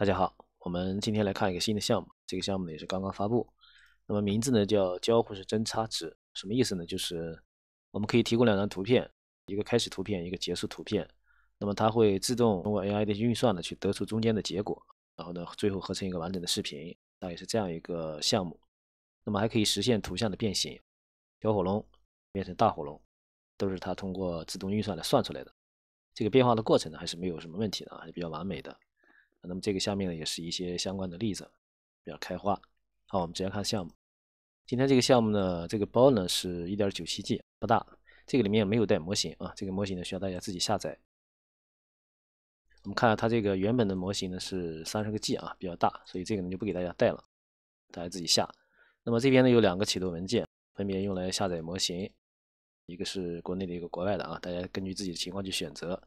大家好，我们今天来看一个新的项目，这个项目呢也是刚刚发布。那么名字呢叫交互式帧插值，什么意思呢？就是我们可以提供两张图片，一个开始图片，一个结束图片，那么它会自动通过 AI 的运算呢去得出中间的结果，然后呢最后合成一个完整的视频，大概是这样一个项目。那么还可以实现图像的变形，小火龙变成大火龙，都是它通过自动运算来算出来的。这个变化的过程呢还是没有什么问题的，还是比较完美的。那么这个下面呢，也是一些相关的例子，比较开花。好，我们直接看项目。今天这个项目呢，这个包呢是 1.97G，不大。这个里面没有带模型啊，这个模型呢需要大家自己下载。我们看下它这个原本的模型呢是三十个 G 啊，比较大，所以这个呢就不给大家带了，大家自己下。那么这边呢有两个启动文件，分别用来下载模型，一个是国内的一个，国外的啊，大家根据自己的情况去选择。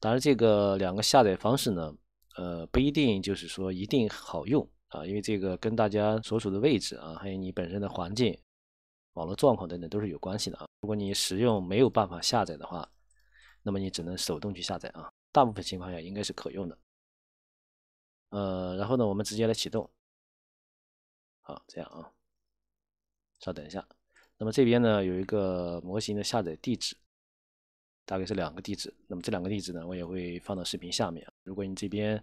当然这个两个下载方式呢。呃，不一定就是说一定好用啊，因为这个跟大家所处的位置啊，还有你本身的环境、网络状况等等都是有关系的啊。如果你使用没有办法下载的话，那么你只能手动去下载啊。大部分情况下应该是可用的。呃，然后呢，我们直接来启动。好，这样啊，稍等一下。那么这边呢有一个模型的下载地址。大概是两个地址，那么这两个地址呢，我也会放到视频下面。如果你这边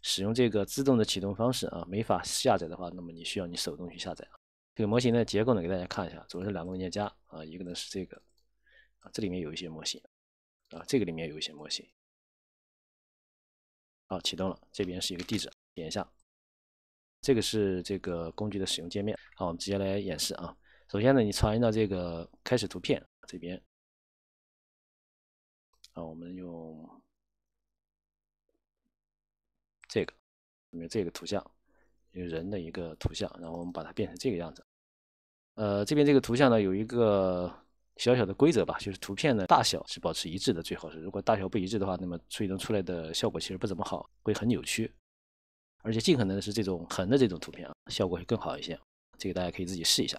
使用这个自动的启动方式啊，没法下载的话，那么你需要你手动去下载。这个模型的结构呢，给大家看一下，主要是两个文件夹啊，一个呢是这个啊，这里面有一些模型啊，这个里面有一些模型。好，启动了，这边是一个地址，点一下，这个是这个工具的使用界面。好，我们直接来演示啊。首先呢，你传到这个开始图片这边。啊，我们用这个，因为这个图像，一个人的一个图像，然后我们把它变成这个样子。呃，这边这个图像呢，有一个小小的规则吧，就是图片的大小是保持一致的，最好是。如果大小不一致的话，那么最终出来的效果其实不怎么好，会很扭曲。而且尽可能的是这种横的这种图片啊，效果会更好一些。这个大家可以自己试一下。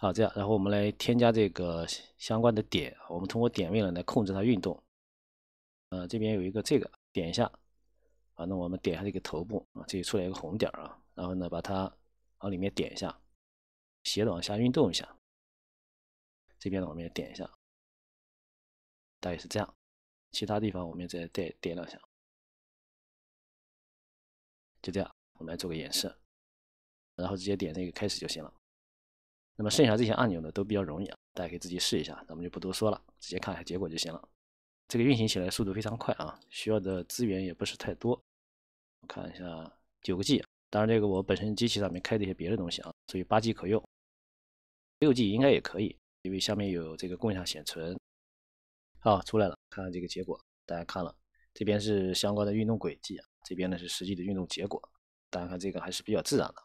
好，这样，然后我们来添加这个相关的点，我们通过点位呢来控制它运动。呃，这边有一个这个，点一下，啊，那我们点一下这个头部啊，这里出来一个红点啊，然后呢，把它往里面点一下，斜的往下运动一下。这边呢，我们也点一下，大概是这样，其他地方我们再再点两下，就这样，我们来做个演示，然后直接点这个开始就行了。那么剩下这些按钮呢，都比较容易啊，大家可以自己试一下，咱们就不多说了，直接看一下结果就行了。这个运行起来速度非常快啊，需要的资源也不是太多。看一下九个 G，当然这个我本身机器上面开的一些别的东西啊，所以八 G 可用，六 G 应该也可以，因为下面有这个共享显存。好，出来了，看看这个结果，大家看了，这边是相关的运动轨迹，这边呢是实际的运动结果，大家看这个还是比较自然的。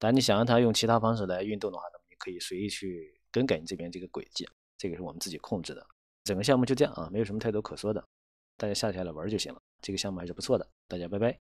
但你想让它用其他方式来运动的话，可以随意去更改你这边这个轨迹，这个是我们自己控制的。整个项目就这样啊，没有什么太多可说的，大家下下来玩就行了。这个项目还是不错的，大家拜拜。